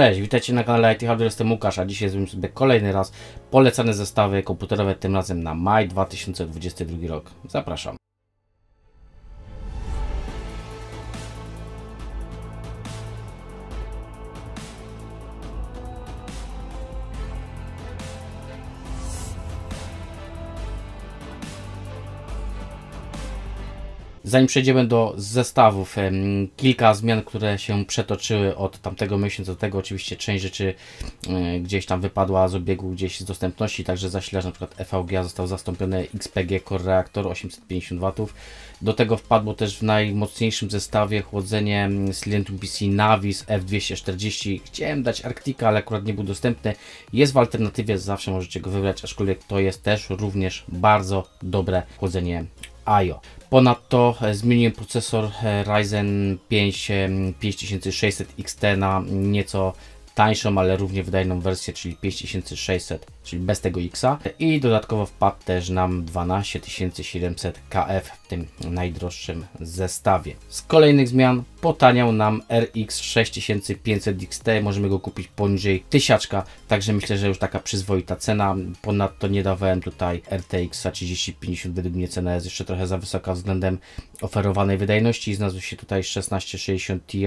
Cześć, witajcie na kanale IT Hardware, jestem Łukasz, a dzisiaj zrobimy sobie kolejny raz polecane zestawy komputerowe, tym razem na maj 2022 rok. Zapraszam. Zanim przejdziemy do zestawów, kilka zmian, które się przetoczyły od tamtego miesiąca do tego. Oczywiście część rzeczy gdzieś tam wypadła z obiegu, gdzieś z dostępności, także zasilacz np. EVGA został zastąpiony XPG Core Reactor 850W. Do tego wpadło też w najmocniejszym zestawie chłodzenie Silentium PC Navis F240. Chciałem dać Arctica, ale akurat nie był dostępny. Jest w alternatywie, zawsze możecie go wybrać, aczkolwiek to jest też również bardzo dobre chłodzenie IO. Ponadto e, zmieniłem procesor e, Ryzen 5 5600 XT na nieco tańszą, ale równie wydajną wersję, czyli 5600, czyli bez tego X. -a. I dodatkowo wpadł też nam 12700 KF w tym najdroższym zestawie. Z kolejnych zmian potaniał nam RX 6500 XT, możemy go kupić poniżej tysiaczka, także myślę, że już taka przyzwoita cena. Ponadto nie dawałem tutaj RTX 3050, według mnie cena jest jeszcze trochę za wysoka względem oferowanej wydajności. Znalazł się tutaj 1660 Ti.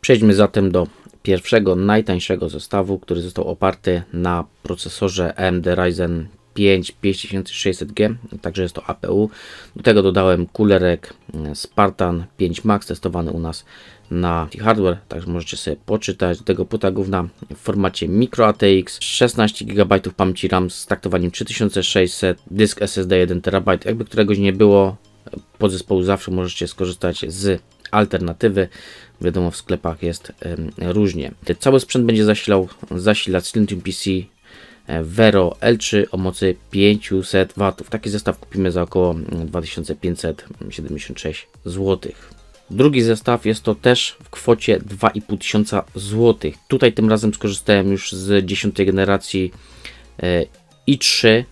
Przejdźmy zatem do pierwszego, najtańszego zestawu, który został oparty na procesorze AMD Ryzen 5 5600G, także jest to APU. Do tego dodałem kulerek e, Spartan 5 Max, testowany u nas na hardware, także możecie sobie poczytać. Do tego płyta główna w formacie microATX, 16 GB pamięci RAM z taktowaniem 3600, dysk SSD 1 TB, jakby któregoś nie było, e, podzespołu zawsze możecie skorzystać z alternatywy. Wiadomo, w sklepach jest różnie. Cały sprzęt będzie zasilał zasilacz Lintium PC e, Vero L3 o mocy 500 W. Taki zestaw kupimy za około 2576 mm, mm, zł. Drugi zestaw jest to też w kwocie 2500 zł. Tutaj tym razem skorzystałem już z 10 generacji e, i3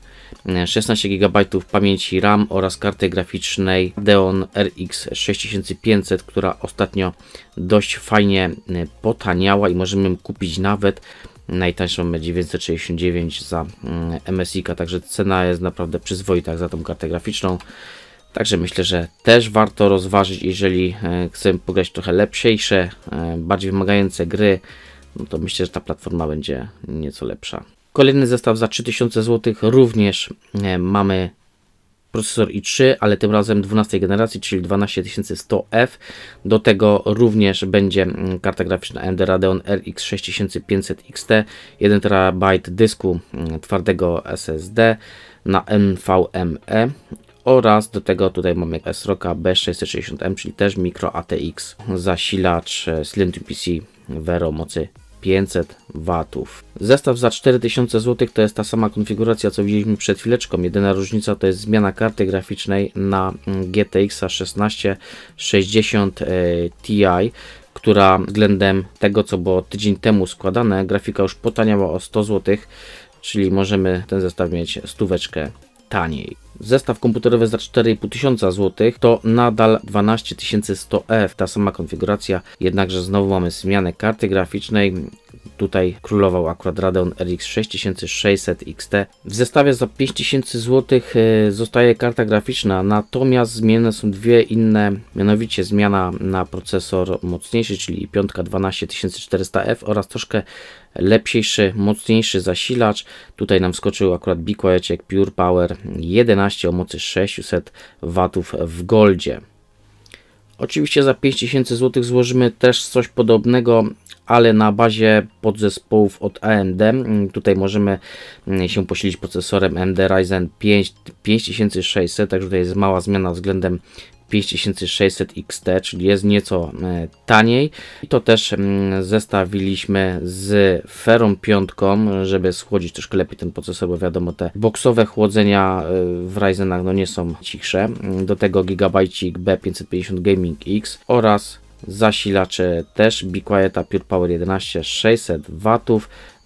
16 GB pamięci RAM oraz karty graficznej Deon RX 6500, która ostatnio dość fajnie y, potaniała i możemy kupić nawet najtańszą 969 za MSI, mm, także cena jest naprawdę przyzwoita za tą kartę graficzną. Także myślę, że też warto rozważyć, jeżeli e, chcemy pograć trochę lepsze, e, bardziej wymagające gry, no to myślę, że ta platforma będzie nieco lepsza. Kolejny zestaw za 3000 zł również e, mamy procesor i3, ale tym razem 12 generacji, czyli 12100F. Do tego również będzie mm, karta graficzna AMD Radeon RX 6500 XT, 1 TB dysku mm, twardego SSD na NVMe oraz do tego tutaj mamy SROKA B660M, czyli też mikro ATX zasilacz e, Slim PC Vero mocy 500 watów. Zestaw za 4000 zł to jest ta sama konfiguracja co widzieliśmy przed chwileczką. Jedyna różnica to jest zmiana karty graficznej na mm, GTX 1660 e, Ti która względem tego co było tydzień temu składane grafika już potaniała o 100 zł czyli możemy ten zestaw mieć stóweczkę taniej. Zestaw komputerowy za 4,5 tysiąca złotych to nadal 12100F, ta sama konfiguracja, jednakże znowu mamy zmianę karty graficznej, tutaj królował akurat Radeon RX 6600 XT. W zestawie za 5000 zł e, zostaje karta graficzna, natomiast zmienne są dwie inne, mianowicie zmiana na procesor mocniejszy, czyli piątka 12400F oraz troszkę lepszy, mocniejszy zasilacz. Tutaj nam skoczył akurat BeQuiet Pure Power 11 o mocy 600 W w Goldzie. Oczywiście za 5000 zł złożymy też coś podobnego, ale na bazie podzespołów od AMD. Tutaj możemy mm, się posilić procesorem AMD Ryzen 5 5600, także tutaj jest mała zmiana względem 5600 XT, czyli jest nieco e, taniej. I to też mm, zestawiliśmy z Ferą 5, żeby schłodzić troszkę lepiej ten procesor, bo wiadomo te boksowe chłodzenia e, w Ryzenach no nie są cichsze. Mm, do tego gigabajcik B550 Gaming X oraz Zasilacze też BeQuieta Pure Power 11 600 W,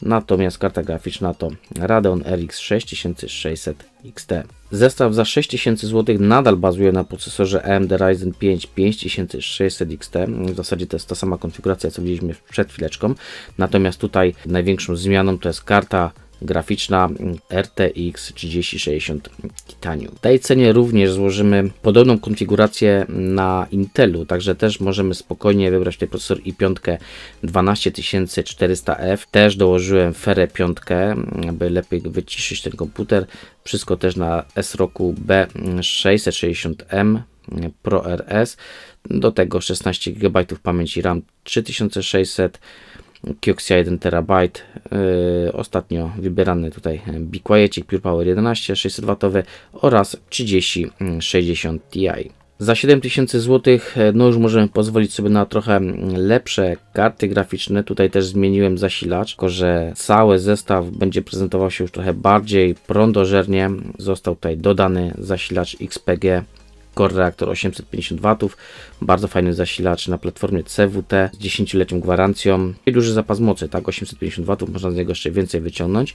natomiast karta graficzna to Radeon RX 6600 XT. Zestaw za 6000 zł nadal bazuje na procesorze AMD Ryzen 5 5600 XT. W zasadzie to jest ta sama konfiguracja, co widzieliśmy przed chwileczką. Natomiast tutaj największą zmianą to jest karta graficzna mm, RTX 3060 Titanium. W tej cenie również złożymy podobną konfigurację na Intelu, także też możemy spokojnie wybrać tutaj procesor i5 12400F. Też dołożyłem Ferę 5, aby mm, lepiej wyciszyć ten komputer. Wszystko też na S-Roku B660M mm, Pro RS. Do tego 16 GB pamięci RAM 3600 Kioxia 1 TB, yy, ostatnio wybierany tutaj Be Quietic Pure Power 11 600W oraz 3060 Ti. Za 7000 zł e, no już możemy pozwolić sobie na trochę mm, lepsze karty graficzne. Tutaj też zmieniłem zasilacz, tylko że cały zestaw będzie prezentował się już trochę bardziej prądożernie. Został tutaj dodany zasilacz XPG Core Reactor 850 W, bardzo fajny zasilacz na platformie CWT z 10-lecią gwarancją i duży zapas mocy, tak, 850 W, można z niego jeszcze więcej wyciągnąć.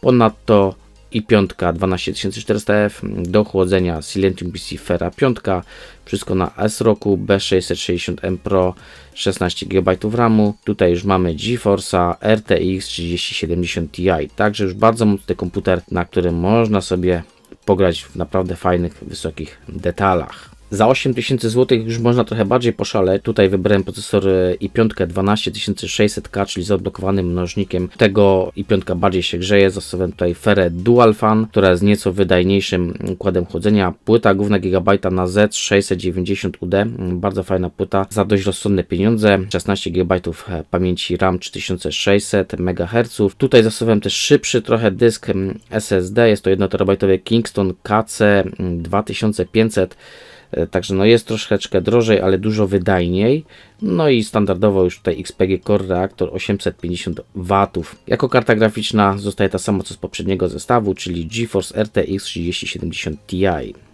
Ponadto i piątka 12400F do chłodzenia Silentium BC Fera 5, wszystko na S-Roku B660M Pro 16 GB RAMu. Tutaj już mamy GeForce RTX 3070 Ti, także już bardzo mocny komputer, na którym można sobie pograć w naprawdę fajnych, wysokich detalach. Za 8000 zł już można trochę bardziej poszaleć. Tutaj wybrałem procesor e, i5 12600K, czyli z odblokowanym mnożnikiem tego i5 bardziej się grzeje. Zastosowałem tutaj Ferę Dual Fan, która jest nieco wydajniejszym układem chłodzenia. Płyta główna gigabajta na Z690UD, mm, bardzo fajna płyta za dość rozsądne pieniądze. 16 GB e, pamięci RAM 3600 MHz. Tutaj zastosowałem też szybszy trochę dysk mm, SSD, jest to 1 TB Kingston KC 2500 mm, E, także no jest troszeczkę drożej, ale dużo wydajniej. No i standardowo już tutaj XPG Core Reaktor 850 W. Jako karta graficzna zostaje ta sama co z poprzedniego zestawu, czyli GeForce RTX 3070 Ti.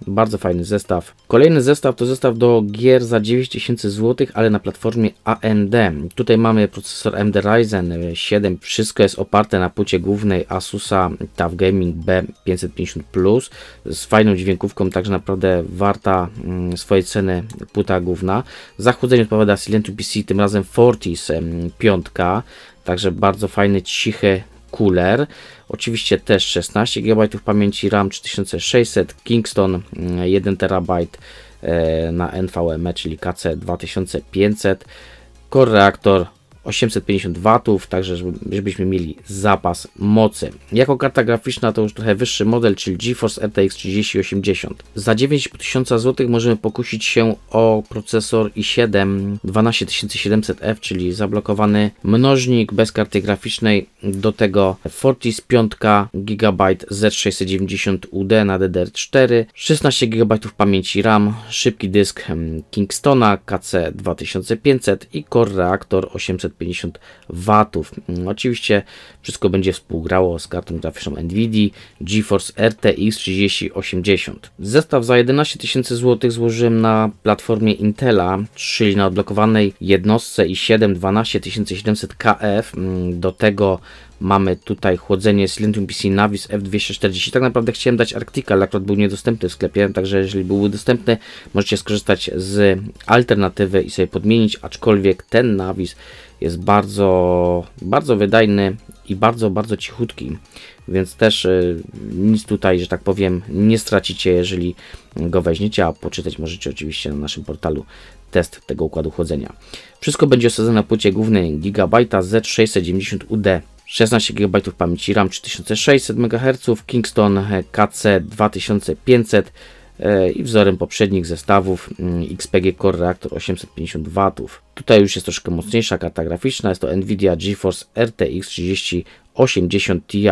Bardzo fajny zestaw. Kolejny zestaw to zestaw do gier za 9000 zł, ale na platformie AMD. Tutaj mamy procesor AMD Ryzen 7. Wszystko jest oparte na płycie głównej Asusa TUF Gaming B550 Plus z fajną dźwiękówką, także naprawdę warta mm, swojej ceny płyta główna. Za chłodzenie odpowiada Silicon Clientu PC, tym razem Fortis 5, także bardzo fajny, cichy cooler. Oczywiście też 16 GB pamięci RAM 3600, Kingston 1 mm, TB e, na NVMe, e, czyli KC 2500, Core Reactor 850 W, także żebyśmy mieli zapas mocy. Jako karta graficzna to już trochę wyższy model, czyli GeForce RTX 3080. Za 9000 zł możemy pokusić się o procesor i7 12700F, czyli zablokowany mnożnik bez karty graficznej, do tego Fortis 5 GB Z690UD na DDR4, 16 GB pamięci RAM, szybki dysk hmm, Kingstona KC 2500 i Core Reactor 800 750 W. Mm, oczywiście wszystko będzie współgrało z kartą graficzną NVIDIA GeForce RTX 3080. Zestaw za 11 tysięcy złotych złożyłem na platformie Intela, czyli na odblokowanej jednostce i7 12700KF. Mm, do tego mamy tutaj chłodzenie Silentium PC Navis F240. Tak naprawdę chciałem dać Arctica, ale akurat był niedostępny w sklepie, także jeżeli byłby dostępny, możecie skorzystać z alternatywy i sobie podmienić, aczkolwiek ten Navis jest bardzo, bardzo wydajny i bardzo, bardzo cichutki, więc też y, nic tutaj, że tak powiem, nie stracicie, jeżeli go weźmiecie, a poczytać możecie oczywiście na naszym portalu test tego układu chłodzenia. Wszystko będzie osadzone na płycie głównej Gigabyte Z690UD 16 GB pamięci RAM 3600 MHz, Kingston KC 2500 E, i wzorem poprzednich zestawów mm, XPG Core Reactor 850 W. Tutaj już jest troszkę mocniejsza karta graficzna, jest to Nvidia GeForce RTX 3080 Ti.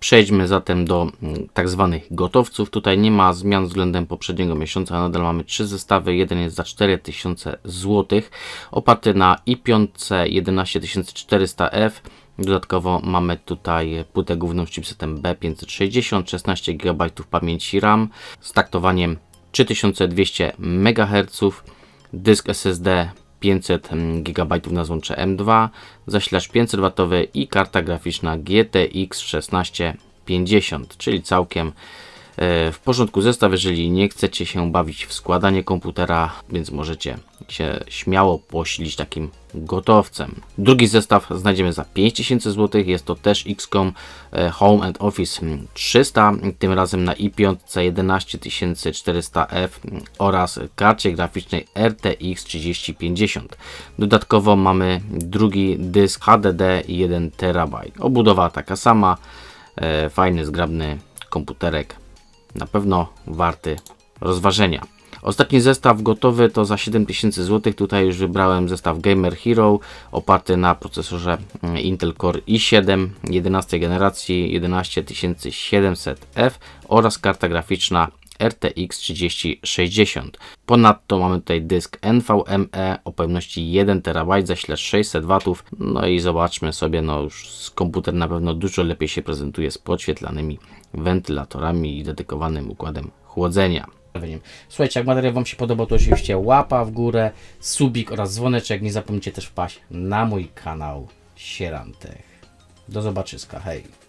Przejdźmy zatem do mm, tak zwanych gotowców. Tutaj nie ma zmian względem poprzedniego miesiąca, nadal mamy trzy zestawy. Jeden jest za 4000 zł, oparty na i5 11400F, Dodatkowo mamy tutaj płytę główną z chipsetem B560, 16 GB pamięci RAM z taktowaniem 3200 MHz, dysk SSD 500 GB na złącze M2, zasilacz 500W i karta graficzna GTX 1650, czyli całkiem E, w porządku zestaw, jeżeli nie chcecie się bawić w składanie komputera, więc możecie się śmiało posilić takim gotowcem. Drugi zestaw znajdziemy za 5000 zł, jest to też XCOM e, Home and Office 300, tym razem na i5 f oraz karcie graficznej RTX 3050. Dodatkowo mamy drugi dysk HDD 1 TB. Obudowa taka sama, e, fajny, zgrabny komputerek na pewno warty rozważenia. Ostatni zestaw gotowy to za 7000 zł. Tutaj już wybrałem zestaw Gamer Hero oparty na procesorze mm, Intel Core i7 11 generacji 11700F oraz karta graficzna RTX 3060. Ponadto mamy tutaj dysk NVMe o pojemności 1 TB zaśle 600 W. No i zobaczmy sobie, no już komputer na pewno dużo lepiej się prezentuje z podświetlanymi wentylatorami i dedykowanym układem chłodzenia. Słuchajcie, jak materiał Wam się podobał, to oczywiście łapa w górę, subik oraz dzwoneczek. Nie zapomnijcie też wpaść na mój kanał Sierantech. Do zobaczyska, hej!